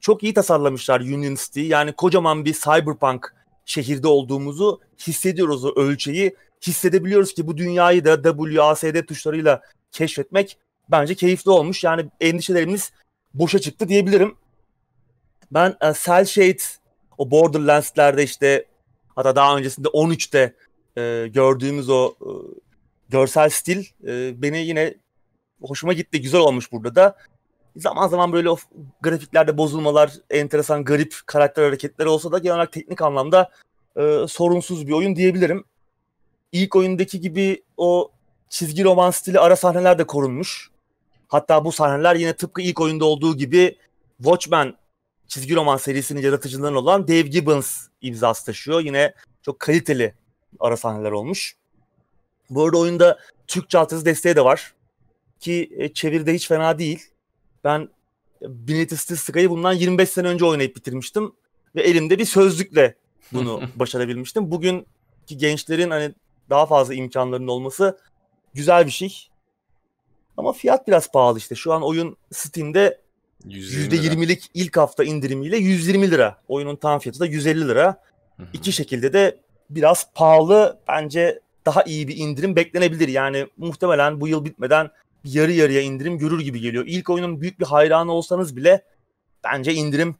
çok iyi tasarlamışlar Union City. Yani kocaman bir cyberpunk şehirde olduğumuzu hissediyoruz o ölçeği. Hissedebiliyoruz ki bu dünyayı da WASD tuşlarıyla keşfetmek bence keyifli olmuş. Yani endişelerimiz boşa çıktı diyebilirim. Ben e, Cell Shade o Borderlands'lerde işte hatta daha öncesinde 13'te e, gördüğümüz o e, görsel stil e, beni yine hoşuma gitti. Güzel olmuş burada da. Zaman zaman böyle o grafiklerde bozulmalar, enteresan garip karakter hareketleri olsa da genel olarak teknik anlamda e, sorunsuz bir oyun diyebilirim. İlk oyundaki gibi o çizgi roman stili ara sahneler de korunmuş. Hatta bu sahneler yine tıpkı ilk oyunda olduğu gibi Watchmen çizgi roman serisinin yaratıcılarından olan Dave Gibbons imzası taşıyor. Yine çok kaliteli ara sahneler olmuş. Bu arada oyunda Türkçe altyazı desteği de var. Ki e, çeviride hiç fena değil. Ben Binity Steel Sky'ı bundan 25 sene önce oynayıp bitirmiştim. Ve elimde bir sözlükle bunu başarabilmiştim. Bugünkü gençlerin hani daha fazla imkanlarının olması Güzel bir şey. Ama fiyat biraz pahalı işte. Şu an oyun Steam'de 120 %20'lik ilk hafta indirimiyle 120 lira. Oyunun tam fiyatı da 150 lira. Hı-hı. İki şekilde de biraz pahalı bence daha iyi bir indirim beklenebilir. Yani muhtemelen bu yıl bitmeden yarı yarıya indirim görür gibi geliyor. İlk oyunun büyük bir hayranı olsanız bile bence indirim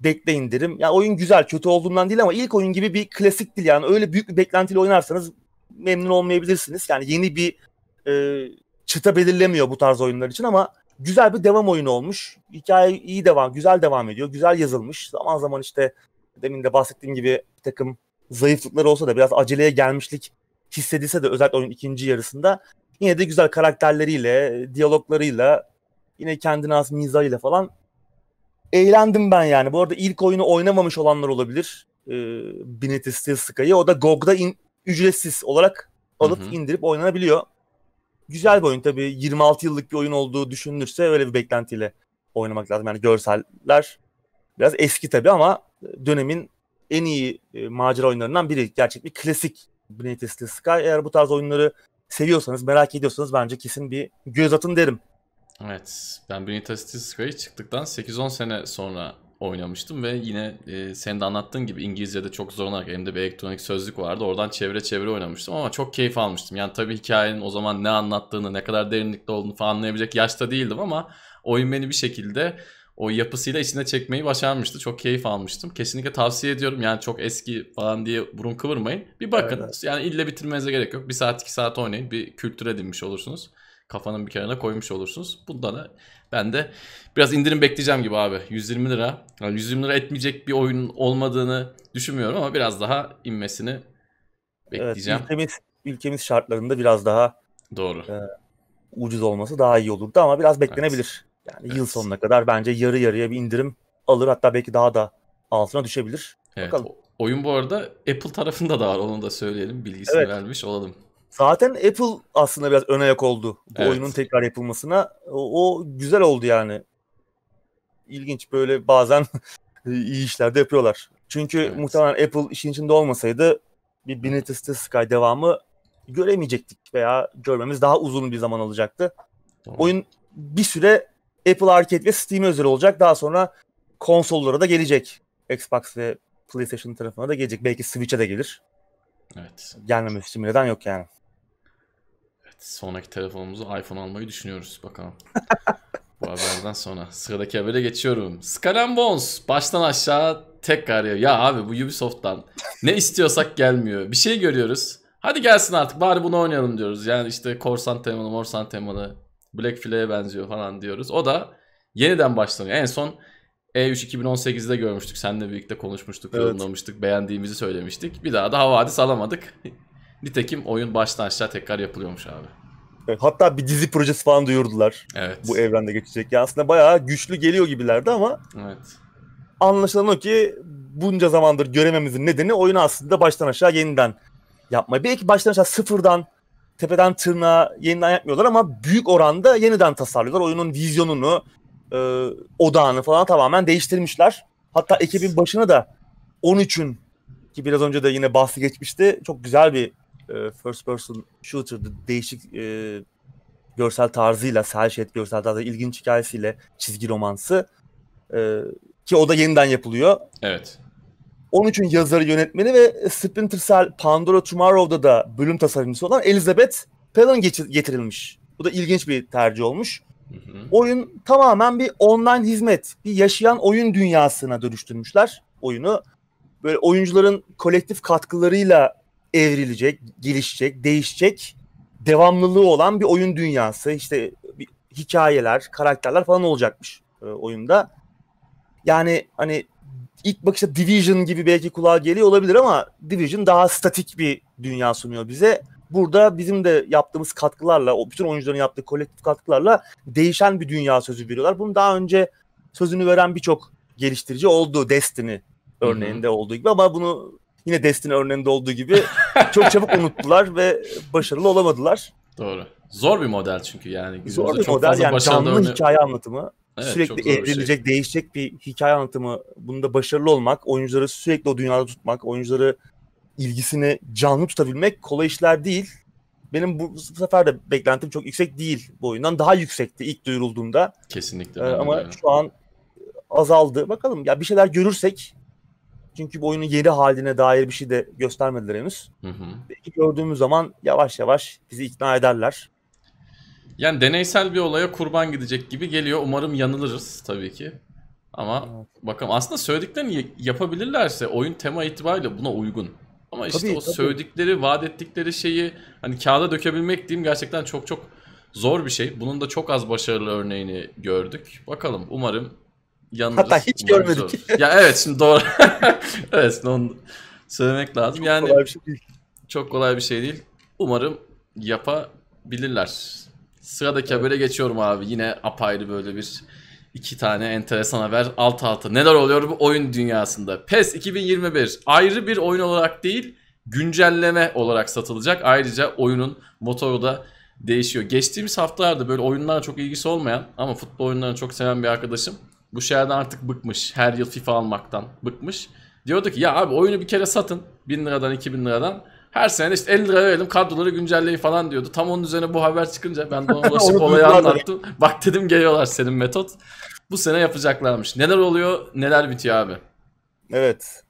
bekle indirim. Ya yani oyun güzel, kötü olduğundan değil ama ilk oyun gibi bir klasik değil yani. Öyle büyük bir beklentiyle oynarsanız memnun olmayabilirsiniz. Yani yeni bir e, çıta belirlemiyor bu tarz oyunlar için ama güzel bir devam oyunu olmuş. Hikaye iyi devam, güzel devam ediyor. Güzel yazılmış. Zaman zaman işte demin de bahsettiğim gibi bir takım zayıflıkları olsa da biraz aceleye gelmişlik hissedilse de özellikle oyun ikinci yarısında yine de güzel karakterleriyle, diyaloglarıyla yine kendine has mizahıyla falan eğlendim ben yani. Bu arada ilk oyunu oynamamış olanlar olabilir. Ee, Binity Steel Sky'ı. O da GOG'da in, ücretsiz olarak alıp hı hı. indirip oynanabiliyor güzel bir oyun tabii 26 yıllık bir oyun olduğu düşünülürse öyle bir beklentiyle oynamak lazım. Yani görseller biraz eski tabii ama dönemin en iyi e, macera oyunlarından biri. Gerçek bir klasik Brilliant Steel Sky. Eğer bu tarz oyunları seviyorsanız, merak ediyorsanız bence kesin bir göz atın derim. Evet. Ben Brilliant Steel Sky'ı çıktıktan 8-10 sene sonra oynamıştım ve yine e, senin de anlattığın gibi İngilizce'de çok zorlanarak elimde bir elektronik sözlük vardı. Oradan çevre çevre oynamıştım ama çok keyif almıştım. Yani tabii hikayenin o zaman ne anlattığını, ne kadar derinlikte olduğunu falan anlayabilecek yaşta değildim ama oyun beni bir şekilde o yapısıyla içine çekmeyi başarmıştı. Çok keyif almıştım. Kesinlikle tavsiye ediyorum. Yani çok eski falan diye burun kıvırmayın. Bir bakın. Evet. Yani ille bitirmenize gerek yok. Bir saat iki saat oynayın. Bir kültüre edinmiş olursunuz kafanın bir kenarına koymuş olursunuz. Bunda da ben de biraz indirim bekleyeceğim gibi abi. 120 lira. Yani 120 lira etmeyecek bir oyun olmadığını düşünmüyorum ama biraz daha inmesini bekleyeceğim. Evet, ülkemiz, ülkemiz şartlarında biraz daha doğru. E, ucuz olması daha iyi olurdu ama biraz beklenebilir. Evet. Yani evet. yıl sonuna kadar bence yarı yarıya bir indirim alır hatta belki daha da altına düşebilir. Evet. Bakalım. Oyun bu arada Apple tarafında da var onu da söyleyelim bilgisini evet. vermiş olalım. Zaten Apple aslında biraz ön ayak oldu bu evet. oyunun tekrar yapılmasına. O, o güzel oldu yani. İlginç böyle bazen iyi işler de yapıyorlar. Çünkü evet. muhtemelen Apple işin içinde olmasaydı bir Benitez'te Sky devamı göremeyecektik veya görmemiz daha uzun bir zaman alacaktı. Tamam. Oyun bir süre Apple Arcade ve Steam özel olacak. Daha sonra konsollara da gelecek. Xbox ve PlayStation tarafına da gelecek. Belki Switch'e de gelir. Evet. Gelmemesi neden yok yani. Evet, sonraki telefonumuzu iPhone almayı düşünüyoruz bakalım. Bu haberden sonra sıradaki habere geçiyorum. Skull and Bones baştan aşağı tekrar ya. Ya abi bu Ubisoft'tan ne istiyorsak gelmiyor. Bir şey görüyoruz. Hadi gelsin artık bari bunu oynayalım diyoruz. Yani işte korsan temalı, morsan temalı, Black Flag'e benziyor falan diyoruz. O da yeniden başlanıyor. En son e3 2018'de görmüştük. Seninle birlikte konuşmuştuk, evet. yorumlamıştık, beğendiğimizi söylemiştik. Bir daha da havadis alamadık. Nitekim oyun baştan aşağı tekrar yapılıyormuş abi. E, hatta bir dizi projesi falan duyurdular. Evet. Bu evrende geçecek. Yani aslında bayağı güçlü geliyor gibilerdi ama evet. anlaşılan o ki bunca zamandır görememizin nedeni oyunu aslında baştan aşağı yeniden yapmayı. Belki baştan aşağı sıfırdan tepeden tırnağa yeniden yapmıyorlar ama büyük oranda yeniden tasarlıyorlar. Oyunun vizyonunu, e, odağını falan tamamen değiştirmişler. Hatta ekibin başını da 13'ün ki biraz önce de yine bahsi geçmişti. Çok güzel bir e, first person shooter'dı. Değişik e, görsel tarzıyla, cel shade görsel tarzıyla, ilginç hikayesiyle çizgi romansı. E, ki o da yeniden yapılıyor. Evet. 13'ün yazarı, yönetmeni ve Splinter Cell Pandora Tomorrow'da da bölüm tasarımcısı olan Elizabeth Pellon getirilmiş. Bu da ilginç bir tercih olmuş. Oyun tamamen bir online hizmet, bir yaşayan oyun dünyasına dönüştürmüşler oyunu. Böyle oyuncuların kolektif katkılarıyla evrilecek, gelişecek, değişecek, devamlılığı olan bir oyun dünyası. İşte hikayeler, karakterler falan olacakmış e, oyunda. Yani hani ilk bakışta Division gibi belki kulağa geliyor olabilir ama Division daha statik bir dünya sunuyor bize burada bizim de yaptığımız katkılarla, o bütün oyuncuların yaptığı kolektif katkılarla değişen bir dünya sözü veriyorlar. Bunu daha önce sözünü veren birçok geliştirici oldu Destiny örneğinde Hı-hı. olduğu gibi ama bunu yine Destiny örneğinde olduğu gibi çok çabuk unuttular ve başarılı olamadılar. Doğru. Zor bir model çünkü yani. Zor bir çok model fazla yani canlı örne- hikaye anlatımı. Evet, sürekli şey. evrilecek, şey. değişecek bir hikaye anlatımı. Bunda başarılı olmak, oyuncuları sürekli o dünyada tutmak, oyuncuları ilgisini canlı tutabilmek kolay işler değil. Benim bu, bu sefer de beklentim çok yüksek değil bu oyundan. Daha yüksekti ilk duyurulduğunda. Kesinlikle. Ee, ama şu an e, azaldı. Bakalım ya bir şeyler görürsek çünkü bu oyunun yeni haline dair bir şey de göstermediler henüz. Hı Belki gördüğümüz zaman yavaş yavaş bizi ikna ederler. Yani deneysel bir olaya kurban gidecek gibi geliyor. Umarım yanılırız tabii ki. Ama evet. bakalım aslında söylediklerini yapabilirlerse oyun tema itibariyle buna uygun. Ama işte tabii, o tabii. söyledikleri, vaat ettikleri şeyi hani kağıda dökebilmek diyeyim gerçekten çok çok zor bir şey. Bunun da çok az başarılı örneğini gördük. Bakalım umarım yanılırız. Hatta hiç umarım görmedik. Zor. ya evet şimdi doğru. evet şimdi onu söylemek lazım. Çok yani kolay bir şey değil. Çok kolay bir şey değil. Umarım yapabilirler. Sıradaki evet. habere geçiyorum abi. Yine apayrı böyle bir İki tane enteresan haber alt alta. Neler oluyor bu oyun dünyasında? PES 2021 ayrı bir oyun olarak değil güncelleme olarak satılacak. Ayrıca oyunun motoru da değişiyor. Geçtiğimiz haftalarda böyle oyunlara çok ilgisi olmayan ama futbol oyunlarını çok seven bir arkadaşım bu şeylerden artık bıkmış. Her yıl FIFA almaktan bıkmış. Diyordu ki ya abi oyunu bir kere satın 1000 liradan 2000 liradan her sene işte 50 lira verelim kadroları güncelleyin falan diyordu. Tam onun üzerine bu haber çıkınca ben de ona ulaşıp olayı anlattım. Bak dedim geliyorlar senin metot. Bu sene yapacaklarmış. Neler oluyor neler bitiyor abi. Evet.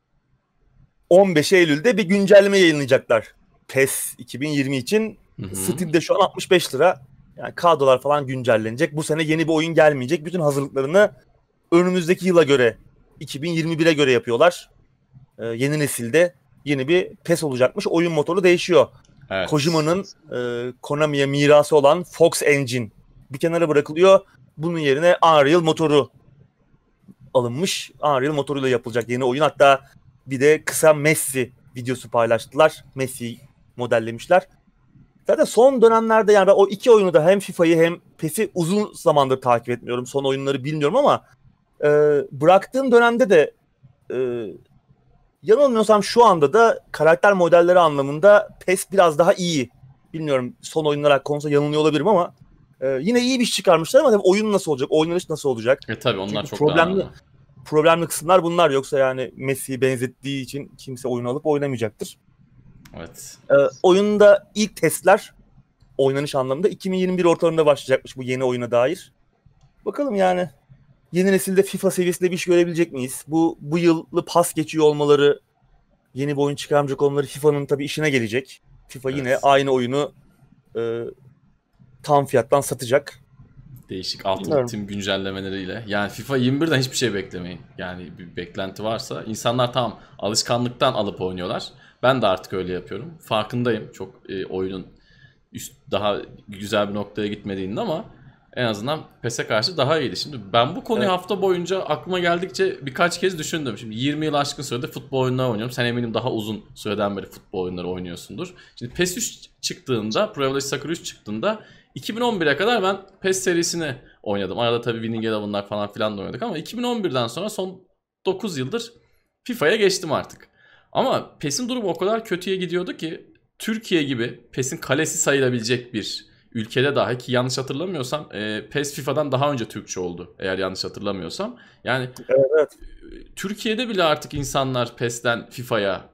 15 Eylül'de bir güncelleme yayınlayacaklar. PES 2020 için hı Steam'de şu an 65 lira. Yani kadrolar falan güncellenecek. Bu sene yeni bir oyun gelmeyecek. Bütün hazırlıklarını önümüzdeki yıla göre 2021'e göre yapıyorlar. Ee, yeni nesilde yeni bir PES olacakmış. Oyun motoru değişiyor. Evet. Kojima'nın e, Konami'ye mirası olan Fox Engine bir kenara bırakılıyor. Bunun yerine Unreal motoru alınmış. Unreal motoruyla yapılacak yeni oyun. Hatta bir de kısa Messi videosu paylaştılar. Messi modellemişler. Zaten son dönemlerde yani o iki oyunu da hem FIFA'yı hem PES'i uzun zamandır takip etmiyorum. Son oyunları bilmiyorum ama e, bıraktığım dönemde de e, Yanılmıyorsam şu anda da karakter modelleri anlamında PES biraz daha iyi. Bilmiyorum son oyunlar hakkında yanılıyor olabilirim ama e, yine iyi bir iş çıkarmışlar ama tabii oyun nasıl olacak, oynanış nasıl olacak? E tabii onlar Çünkü çok problemli, daha... Problemli kısımlar bunlar yoksa yani Messi'yi benzettiği için kimse oyun alıp oynamayacaktır. Evet. E, oyunda ilk testler oynanış anlamında 2021 ortalarında başlayacakmış bu yeni oyuna dair. Bakalım yani yeni nesilde FIFA seviyesinde bir iş görebilecek miyiz? Bu bu yıllı pas geçiyor olmaları yeni bir oyun çıkarmayacak olmaları FIFA'nın tabii işine gelecek. FIFA evet. yine aynı oyunu e, tam fiyattan satacak. Değişik Ultimate Team güncellemeleriyle. Yani FIFA 21'den hiçbir şey beklemeyin. Yani bir beklenti varsa. insanlar tam alışkanlıktan alıp oynuyorlar. Ben de artık öyle yapıyorum. Farkındayım çok e, oyunun üst daha güzel bir noktaya gitmediğinde ama en azından PES'e karşı daha iyiydi. Şimdi ben bu konuyu evet. hafta boyunca aklıma geldikçe birkaç kez düşündüm. Şimdi 20 yıl aşkın sürede futbol oyunları oynuyorum. Sen eminim daha uzun süreden beri futbol oyunları oynuyorsundur. Şimdi PES 3 çıktığında, Pro Evolution Soccer 3 çıktığında 2011'e kadar ben PES serisini oynadım. Arada tabii Winning Eleven'lar falan filan da oynadık ama 2011'den sonra son 9 yıldır FIFA'ya geçtim artık. Ama PES'in durumu o kadar kötüye gidiyordu ki Türkiye gibi PES'in kalesi sayılabilecek bir ülkede dahi ki yanlış hatırlamıyorsam e, PES FIFA'dan daha önce Türkçe oldu eğer yanlış hatırlamıyorsam. Yani evet. Türkiye'de bile artık insanlar PES'ten FIFA'ya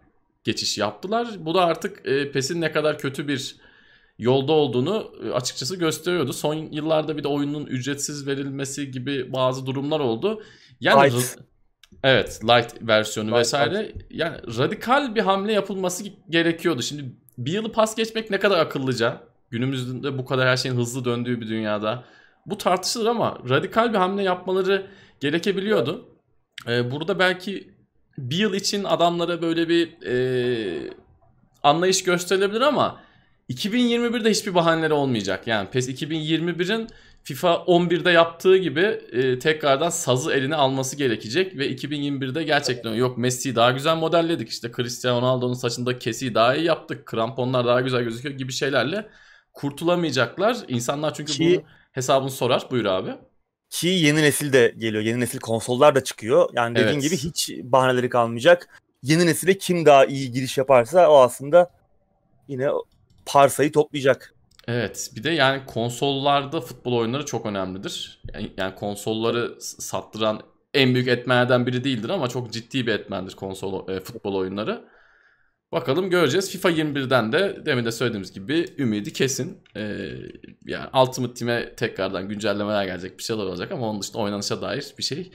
geçiş yaptılar. Bu da artık e, PES'in ne kadar kötü bir yolda olduğunu e, açıkçası gösteriyordu. Son yıllarda bir de oyunun ücretsiz verilmesi gibi bazı durumlar oldu. Yani light. evet light versiyonu light, vesaire. Light. Yani radikal bir hamle yapılması gerekiyordu. Şimdi bir yılı pas geçmek ne kadar akıllıca Günümüzde bu kadar her şeyin hızlı döndüğü bir dünyada. Bu tartışılır ama radikal bir hamle yapmaları gerekebiliyordu. Ee, burada belki bir yıl için adamlara böyle bir e, anlayış gösterilebilir ama 2021'de hiçbir bahaneleri olmayacak. Yani PES 2021'in FIFA 11'de yaptığı gibi e, tekrardan sazı eline alması gerekecek ve 2021'de gerçekten yok Messi'yi daha güzel modelledik işte Cristiano Ronaldo'nun saçında kesiyi daha iyi yaptık kramponlar daha güzel gözüküyor gibi şeylerle kurtulamayacaklar. İnsanlar çünkü Ki... bunu hesabını sorar. Buyur abi. Ki yeni nesil de geliyor. Yeni nesil konsollar da çıkıyor. Yani dediğin evet. gibi hiç bahaneleri kalmayacak. Yeni nesile kim daha iyi giriş yaparsa o aslında yine parsayı toplayacak. Evet bir de yani konsollarda futbol oyunları çok önemlidir. Yani, konsolları sattıran en büyük etmenlerden biri değildir ama çok ciddi bir etmendir konsol e, futbol oyunları. Bakalım göreceğiz. FIFA 21'den de demin de söylediğimiz gibi ümidi kesin. Ee, yani Ultimate Team'e tekrardan güncellemeler gelecek bir şeyler olacak ama onun dışında oynanışa dair bir şey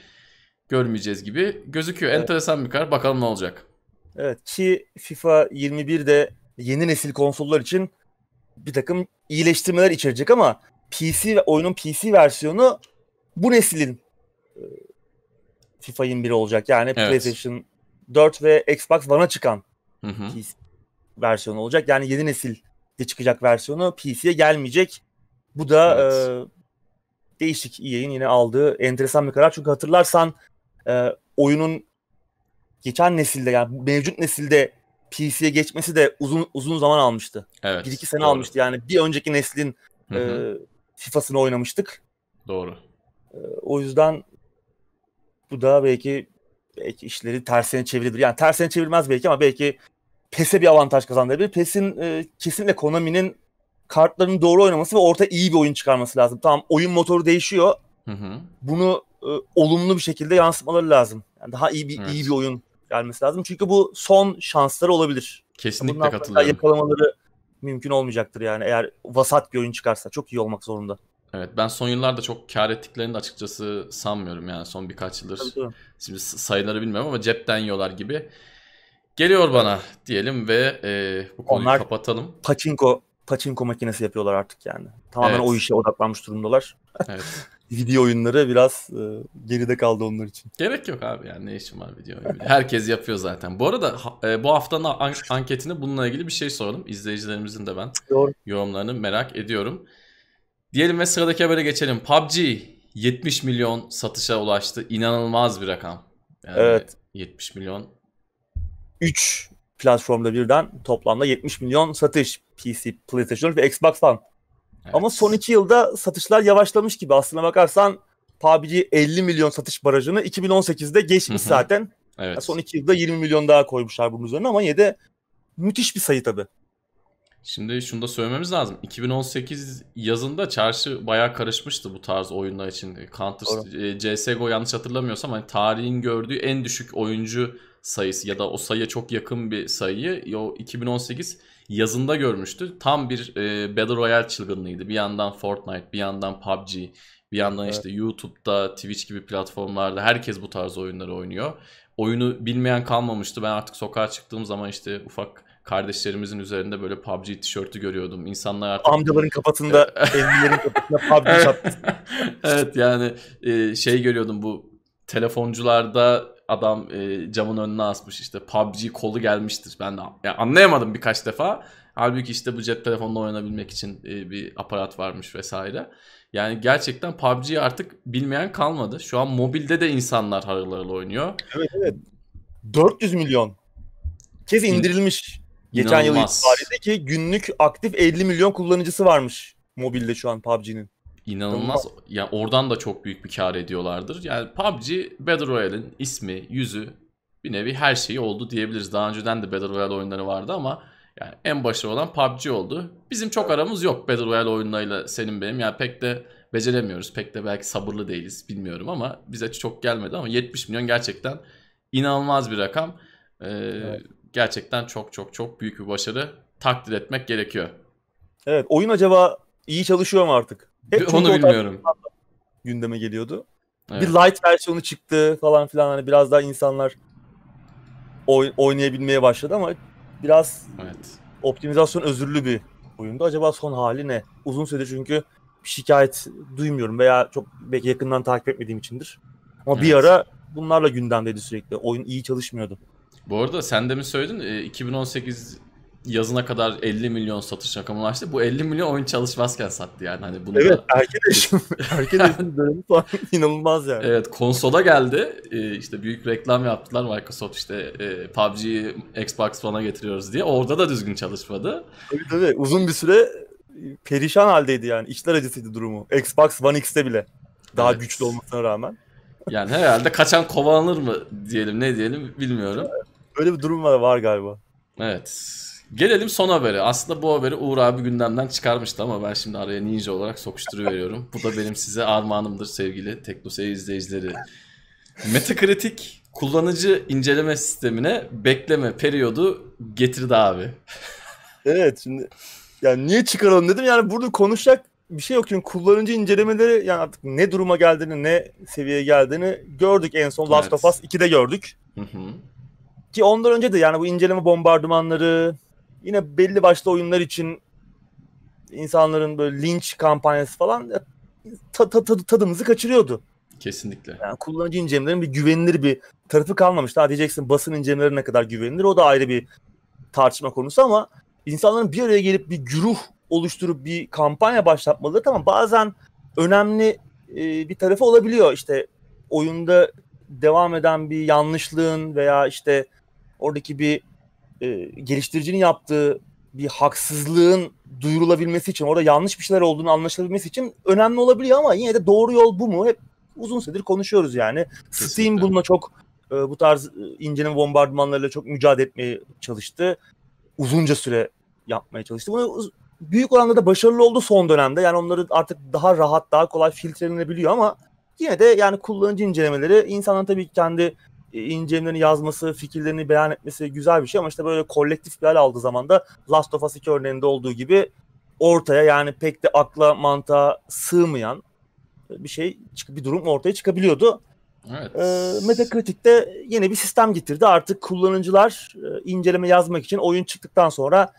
görmeyeceğiz gibi gözüküyor. Evet. Enteresan bir kar. Bakalım ne olacak. Evet ki FIFA 21 de yeni nesil konsollar için bir takım iyileştirmeler içerecek ama PC ve oyunun PC versiyonu bu neslin e, FIFA 21 olacak. Yani evet. PlayStation 4 ve Xbox One'a çıkan Hı hı. PC versiyonu olacak. Yani yeni nesil de çıkacak versiyonu PC'ye gelmeyecek. Bu da evet. e, değişik EA'in yine aldığı enteresan bir karar. Çünkü hatırlarsan e, oyunun geçen nesilde yani mevcut nesilde PC'ye geçmesi de uzun uzun zaman almıştı. Evet. 1-2 sene doğru. almıştı yani. Bir önceki neslin e, FIFA'sını oynamıştık. Doğru. E, o yüzden bu da belki belki işleri tersine çevirebilir. Yani tersine çevirmez belki ama belki PES'e bir avantaj kazandırabilir. PES'in e, kesinlikle Konami'nin kartların doğru oynaması ve orta iyi bir oyun çıkarması lazım. Tamam oyun motoru değişiyor. Hı hı. Bunu e, olumlu bir şekilde yansıtmaları lazım. Yani daha iyi bir evet. iyi bir oyun gelmesi lazım. Çünkü bu son şansları olabilir. Kesinlikle katılıyorum. Yakalamaları mümkün olmayacaktır yani eğer vasat bir oyun çıkarsa. Çok iyi olmak zorunda. Evet ben son yıllarda çok kar ettiklerini de açıkçası sanmıyorum yani son birkaç yıldır. Tabii, Şimdi sayıları bilmiyorum ama cepten yiyorlar gibi. Geliyor bana diyelim ve e, bu konuyu Onlar kapatalım. Paçinko paçinko makinesi yapıyorlar artık yani. Tamamen evet. o işe odaklanmış durumdalar. Evet. video oyunları biraz e, geride kaldı onlar için. Gerek yok abi yani ne işim var video oyunları? Herkes yapıyor zaten. Bu arada e, bu haftanın an- anketini bununla ilgili bir şey soralım. İzleyicilerimizin de ben Doğru. yorumlarını merak ediyorum. Diyelim ve sıradaki habere geçelim. PUBG 70 milyon satışa ulaştı. İnanılmaz bir rakam. Yani evet. 70 milyon. 3 platformda birden toplamda 70 milyon satış PC, PlayStation ve Xbox One. Evet. Ama son 2 yılda satışlar yavaşlamış gibi. Aslına bakarsan PUBG 50 milyon satış barajını 2018'de geçmiş zaten. Evet. Yani son 2 yılda 20 milyon daha koymuşlar bunun üzerine ama yine de müthiş bir sayı tabii. Şimdi şunu da söylememiz lazım. 2018 yazında çarşı bayağı karışmıştı bu tarz oyunlar için. Counter Doğru. E, CS:GO yanlış hatırlamıyorsam hani tarihin gördüğü en düşük oyuncu sayısı ya da o sayıya çok yakın bir sayıyı o 2018 yazında görmüştü. Tam bir e, Battle Royale çılgınlığıydı. Bir yandan Fortnite, bir yandan PUBG, bir yandan evet. işte YouTube'da, Twitch gibi platformlarda herkes bu tarz oyunları oynuyor. Oyunu bilmeyen kalmamıştı. Ben artık sokağa çıktığım zaman işte ufak kardeşlerimizin üzerinde böyle PUBG tişörtü görüyordum. İnsanlar artık... Amcaların kafasında, evlilerin kafasında PUBG çattı. evet yani e, şey görüyordum bu telefoncularda adam e, camın önüne asmış işte PUBG kolu gelmiştir. Ben de yani anlayamadım birkaç defa. Halbuki işte bu cep telefonla oynanabilmek için e, bir aparat varmış vesaire. Yani gerçekten PUBG'yi artık bilmeyen kalmadı. Şu an mobilde de insanlar harıl harıl oynuyor. Evet evet. 400 milyon kez indirilmiş. Geçen yıl itibariyle ki günlük aktif 50 milyon kullanıcısı varmış mobilde şu an PUBG'nin. İnanılmaz. Ya yani oradan da çok büyük bir kar ediyorlardır. Yani PUBG Battle Royale'in ismi, yüzü bir nevi her şeyi oldu diyebiliriz. Daha önceden de Battle Royale oyunları vardı ama yani en başarılı olan PUBG oldu. Bizim çok aramız yok Battle Royale oyunlarıyla senin benim. Yani pek de beceremiyoruz. Pek de belki sabırlı değiliz bilmiyorum ama bize çok gelmedi ama 70 milyon gerçekten inanılmaz bir rakam. Ee, evet gerçekten çok çok çok büyük bir başarı takdir etmek gerekiyor. Evet oyun acaba iyi çalışıyor mu artık? Hep Onu bilmiyorum. Gündeme geliyordu. Evet. Bir light versiyonu çıktı falan filan hani biraz daha insanlar oy- oynayabilmeye başladı ama biraz evet. optimizasyon özürlü bir oyundu. Acaba son hali ne? Uzun süredir çünkü şikayet duymuyorum veya çok belki yakından takip etmediğim içindir. Ama evet. bir ara bunlarla gündemdeydi sürekli. Oyun iyi çalışmıyordu. Bu arada sen de mi söyledin? 2018 e, yazına kadar 50 milyon satış rakamını açtı. Bu 50 milyon oyun çalışmazken sattı yani. Hani bunu evet da... erken erişim. erken erişim dönemi falan inanılmaz yani. Evet konsola geldi. Ee, işte büyük reklam yaptılar Microsoft işte e, PUBG'yi Xbox One'a getiriyoruz diye. Orada da düzgün çalışmadı. Tabii tabii uzun bir süre perişan haldeydi yani. İçler acısıydı durumu. Xbox One X'te bile. Daha evet. güçlü olmasına rağmen. Yani herhalde kaçan kovalanır mı diyelim ne diyelim bilmiyorum. Böyle bir durum var, var galiba. Evet. Gelelim son haberi. Aslında bu haberi Uğur abi gündemden çıkarmıştı ama ben şimdi araya ninja olarak sokuşturuveriyorum. bu da benim size armağanımdır sevgili TeknoSeyir izleyicileri. Metacritic kullanıcı inceleme sistemine bekleme periyodu getirdi abi. evet şimdi yani niye çıkaralım dedim yani burada konuşacak bir şey yok çünkü kullanıcı incelemeleri yani artık ne duruma geldiğini ne seviyeye geldiğini gördük en son Last evet. of Us 2'de gördük. Hı hı. Ki ondan önce de yani bu inceleme bombardımanları yine belli başlı oyunlar için insanların böyle linç kampanyası falan ta, ta, ta, tadımızı kaçırıyordu. Kesinlikle. Yani kullanıcı incelemelerin bir güvenilir bir tarafı kalmamış. Daha diyeceksin basın incelemeleri ne kadar güvenilir o da ayrı bir tartışma konusu ama insanların bir araya gelip bir güruh oluşturup bir kampanya başlatmaları tamam bazen önemli e, bir tarafı olabiliyor. İşte oyunda devam eden bir yanlışlığın veya işte oradaki bir e, geliştiricinin yaptığı bir haksızlığın duyurulabilmesi için, orada yanlış bir şeyler olduğunu anlaşılabilmesi için önemli olabiliyor ama yine de doğru yol bu mu? Hep uzun süredir konuşuyoruz yani. Kesinlikle. Steam bununla çok e, bu tarz e, bombardımanlarıyla çok mücadele etmeye çalıştı. Uzunca süre yapmaya çalıştı. Bunu büyük oranda da başarılı oldu son dönemde. Yani onları artık daha rahat, daha kolay filtrelenebiliyor ama yine de yani kullanıcı incelemeleri insanların tabii kendi e, incelerini yazması, fikirlerini beyan etmesi güzel bir şey ama işte böyle kolektif bir hal aldığı zaman da Last of Us 2 örneğinde olduğu gibi ortaya yani pek de akla mantığa sığmayan bir şey bir durum ortaya çıkabiliyordu. Evet. E, Metacritic'te yeni bir sistem getirdi. Artık kullanıcılar e, inceleme yazmak için oyun çıktıktan sonra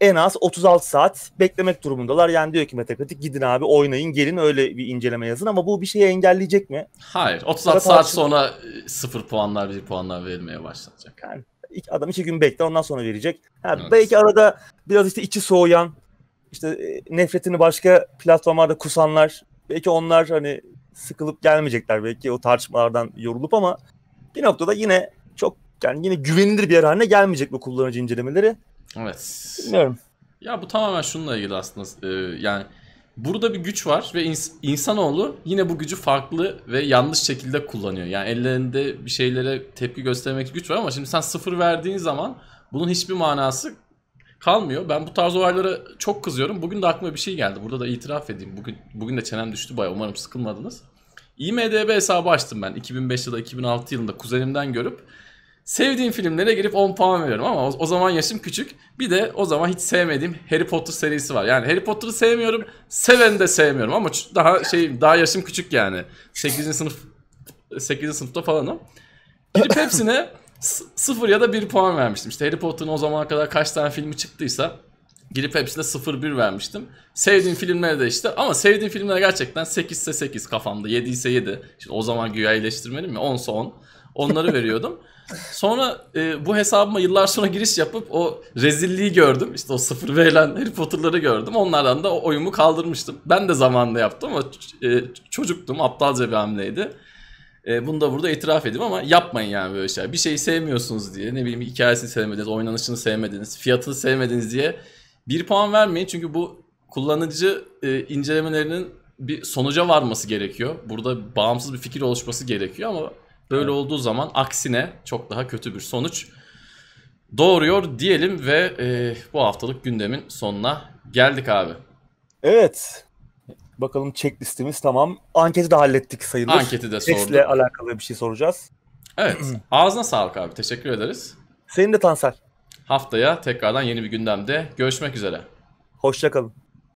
en az 36 saat beklemek durumundalar. Yani diyor ki Metacritic gidin abi oynayın gelin öyle bir inceleme yazın ama bu bir şeyi engelleyecek mi? Hayır 36 saat sonra e, sıfır puanlar bir puanlar verilmeye başlayacak Yani adam iki gün bekler ondan sonra verecek. Ha, evet. Belki arada biraz işte içi soğuyan işte e, nefretini başka platformlarda kusanlar belki onlar hani sıkılıp gelmeyecekler belki o tartışmalardan yorulup ama bir noktada yine çok yani yine güvenilir bir yer haline gelmeyecek bu kullanıcı incelemeleri. Evet. Bilmiyorum. Ya bu tamamen şununla ilgili aslında. E, yani burada bir güç var ve ins- insanoğlu yine bu gücü farklı ve yanlış şekilde kullanıyor. Yani ellerinde bir şeylere tepki göstermek güç var ama şimdi sen sıfır verdiğin zaman bunun hiçbir manası kalmıyor. Ben bu tarz olaylara çok kızıyorum. Bugün de aklıma bir şey geldi. Burada da itiraf edeyim. Bugün bugün de çenem düştü baya. Umarım sıkılmadınız. IMDB hesabı açtım ben. 2005 ya da 2006 yılında kuzenimden görüp Sevdiğim filmlere girip 10 puan veriyorum ama o, o zaman yaşım küçük. Bir de o zaman hiç sevmediğim Harry Potter serisi var. Yani Harry Potter'ı sevmiyorum, seven de sevmiyorum ama daha şey daha yaşım küçük yani. 8. sınıf 8. sınıfta falanım. Girip hepsine 0 ya da 1 puan vermiştim. İşte Harry Potter'ın o zamana kadar kaç tane filmi çıktıysa girip hepsine 0-1 vermiştim. Sevdiğim filmlere de işte ama sevdiğim filmler gerçekten 8 ise 8 kafamda, 7 ise 7. Şimdi o zaman güya iyileştirmedim mi? 10 ise 10. Onları veriyordum. Sonra e, bu hesabıma yıllar sonra giriş yapıp o rezilliği gördüm. İşte o sıfır verilen Harry Potter'ları gördüm. Onlardan da o oyumu kaldırmıştım. Ben de zamanında yaptım ama e, çocuktum. Aptalca bir hamleydi. E, bunu da burada itiraf edeyim ama yapmayın yani böyle şey. Bir şeyi sevmiyorsunuz diye ne bileyim hikayesini sevmediniz, oynanışını sevmediniz, fiyatını sevmediniz diye bir puan vermeyin. Çünkü bu kullanıcı e, incelemelerinin bir sonuca varması gerekiyor. Burada bağımsız bir fikir oluşması gerekiyor ama Böyle evet. olduğu zaman aksine çok daha kötü bir sonuç doğuruyor diyelim ve e, bu haftalık gündemin sonuna geldik abi. Evet. Bakalım checklistimiz tamam. Anketi de hallettik sayılır. Anketi de sorduk. Testle alakalı bir şey soracağız. Evet. Ağzına sağlık abi. Teşekkür ederiz. Senin de Tansel. Haftaya tekrardan yeni bir gündemde görüşmek üzere. Hoşçakalın.